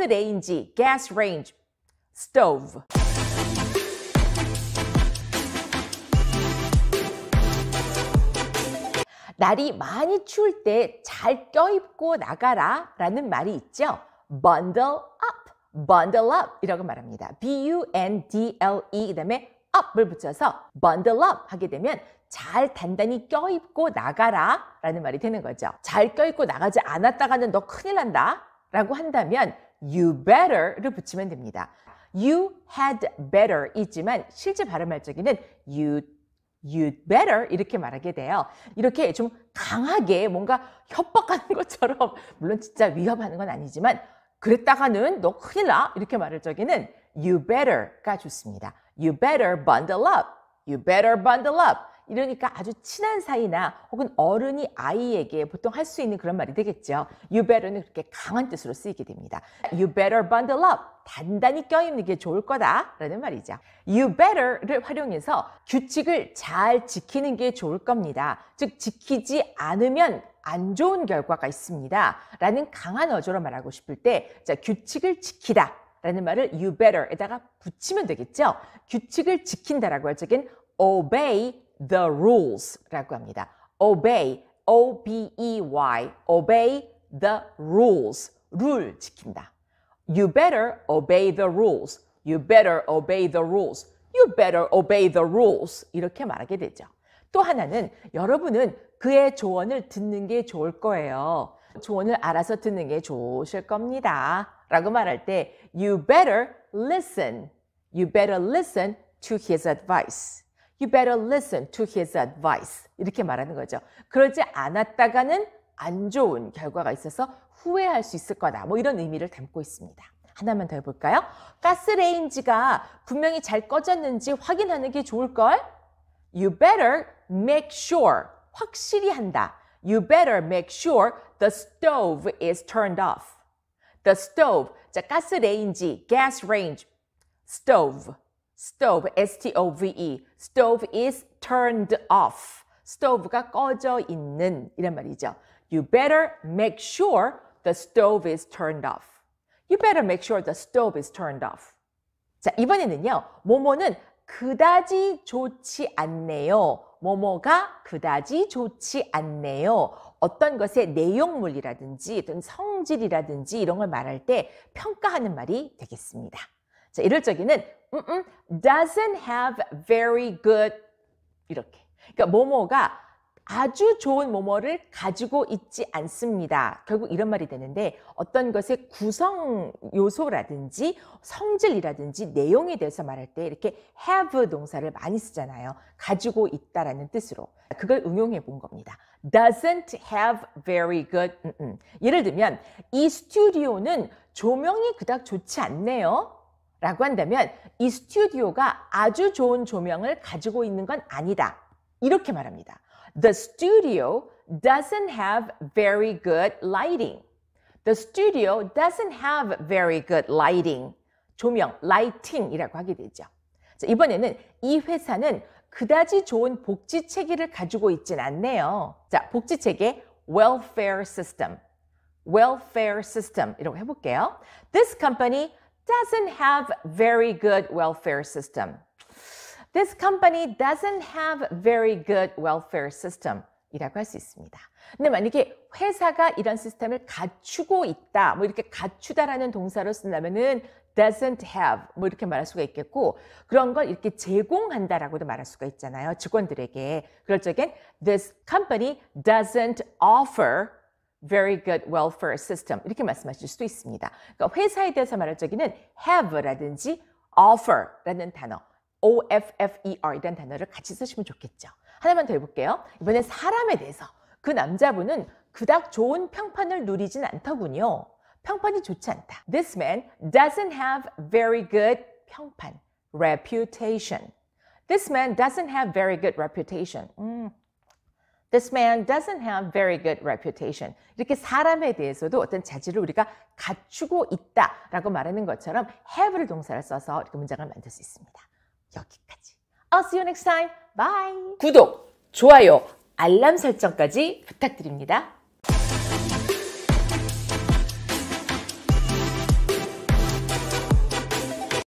가스레인지, gas range, stove. 날이 많이 추울 때 잘 껴입고 나가라 라는 말이 있죠. bundle up, bundle up 이라고 말합니다. b-u-n-d-l-e 그 다음에 up을 붙여서 bundle up 하게 되면 잘 단단히 껴입고 나가라 라는 말이 되는 거죠. 잘 껴입고 나가지 않았다가는 너 큰일 난다 라고 한다면 you better를 붙이면 됩니다. you had better 있지만 실제 발음할 적에는 you you better 이렇게 말하게 돼요. 이렇게 좀 강하게 뭔가 협박하는 것처럼 물론 진짜 위협하는 건 아니지만 그랬다가는 너 큰일 나 이렇게 말할 적에는 you better가 좋습니다. you better bundle up. you better bundle up. 이러니까 아주 친한 사이나 혹은 어른이 아이에게 보통 할 수 있는 그런 말이 되겠죠. You better는 그렇게 강한 뜻으로 쓰이게 됩니다. You better bundle up. 단단히 껴입는 게 좋을 거다라는 말이죠. You better를 활용해서 규칙을 잘 지키는 게 좋을 겁니다. 즉 지키지 않으면 안 좋은 결과가 있습니다. 라는 강한 어조로 말하고 싶을 때 자, 규칙을 지키다 라는 말을 you better에다가 붙이면 되겠죠. 규칙을 지킨다라고 할 적엔 obey the rules라고 합니다. obey, O-B-E-Y, obey the rules, 룰 지킨다. You better obey the rules. You better obey the rules. You better obey the rules. 이렇게 말하게 되죠. 또 하나는 여러분은 그의 조언을 듣는 게 좋을 거예요. 조언을 알아서 듣는 게 좋으실 겁니다. 라고 말할 때 you better listen. You better listen to his advice. You better listen to his advice. 이렇게 말하는 거죠. 그러지 않았다가는 안 좋은 결과가 있어서 후회할 수 있을 거다. 뭐 이런 의미를 담고 있습니다. 하나만 더 해볼까요? 가스레인지가 분명히 잘 꺼졌는지 확인하는 게 좋을걸? You better make sure. 확실히 한다. You better make sure the stove is turned off. The stove. 자, 가스레인지, gas range, stove. stove, S-T-O-V-E. stove is turned off. stove가 꺼져 있는 이란 말이죠. You better make sure the stove is turned off. You better make sure the stove is turned off. 자, 이번에는요. 모모는 그다지 좋지 않네요. 모모가 그다지 좋지 않네요. 어떤 것의 내용물이라든지 또는 성질이라든지 이런 걸 말할 때 평가하는 말이 되겠습니다. 자, 이럴 적에는 음, 음, doesn't have very good 이렇게. 그러니까 뭐뭐가 아주 좋은 뭐뭐를 가지고 있지 않습니다. 결국 이런 말이 되는데 어떤 것의 구성 요소라든지 성질이라든지 내용에 대해서 말할 때 이렇게 have 동사를 많이 쓰잖아요. 가지고 있다라는 뜻으로 그걸 응용해 본 겁니다. doesn't have very good. 음, 음. 예를 들면 이 스튜디오는 조명이 그닥 좋지 않네요. 라고 한다면 이 스튜디오가 아주 좋은 조명을 가지고 있는 건 아니다. 이렇게 말합니다. The studio doesn't have very good lighting. The studio doesn't have very good lighting. 조명, lighting이라고 하게 되죠. 자, 이번에는 이 회사는 그다지 좋은 복지 체계를 가지고 있진 않네요. 자, 복지 체계 welfare system. welfare system 이라고 해 볼게요. This company doesn't have very good welfare system. This company doesn't have very good welfare system. 이라고 할 수 있습니다. 근데 만약에 회사가 이런 시스템을 갖추고 있다, 뭐 이렇게 갖추다라는 동사로 쓴다면은 doesn't have 뭐 이렇게 말할 수가 있겠고 그런 걸 이렇게 제공한다라고도 말할 수가 있잖아요. 직원들에게. 그럴 적엔 this company doesn't offer very good welfare system 이렇게 말씀하실 수 있습니다. 그러니까 회사에 대해서 말할 적에는 have라든지 offer라는 단어 OFFER 이라 단어를 같이 쓰시면 좋겠죠. 하나만 더 해볼게요. 이번에 사람에 대해서 그 남자분은 그닥 좋은 평판을 누리진 않더군요. 평판이 좋지 않다. This man doesn't have very good 평판, reputation. This man doesn't have very good reputation. 음, This man doesn't have very good reputation. 이렇게 사람에 대해서도 어떤 자질을 우리가 갖추고 있다라고 말하는 것처럼 have를 동사를 써서 이렇게 문장을 만들 수 있습니다. 여기까지. I'll see you next time. Bye. 구독, 좋아요, 알람 설정까지 부탁드립니다.